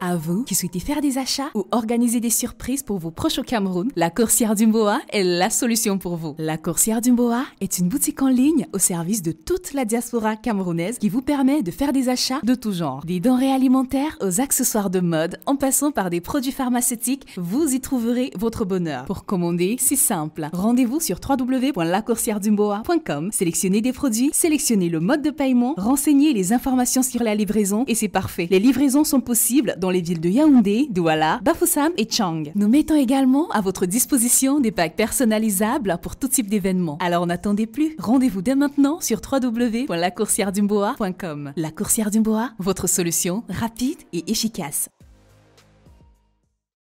À vous qui souhaitez faire des achats ou organiser des surprises pour vos proches au Cameroun, la Coursière d'Umboa est la solution pour vous. La Coursière d'Umboa est une boutique en ligne au service de toute la diaspora camerounaise qui vous permet de faire des achats de tout genre. Des denrées alimentaires aux accessoires de mode en passant par des produits pharmaceutiques, vous y trouverez votre bonheur. Pour commander, c'est simple. Rendez-vous sur www.lacoursièredumboa.com, sélectionnez des produits, sélectionnez le mode de paiement, renseignez les informations sur la livraison et c'est parfait. Les livraisons sont possibles dans les villes de Yaoundé, Douala, Bafoussam et Chang. Nous mettons également à votre disposition des packs personnalisables pour tout type d'événement. Alors n'attendez plus, rendez-vous dès maintenant sur www.lacoursièredumboa.com. La Coursière Dumboa, votre solution rapide et efficace.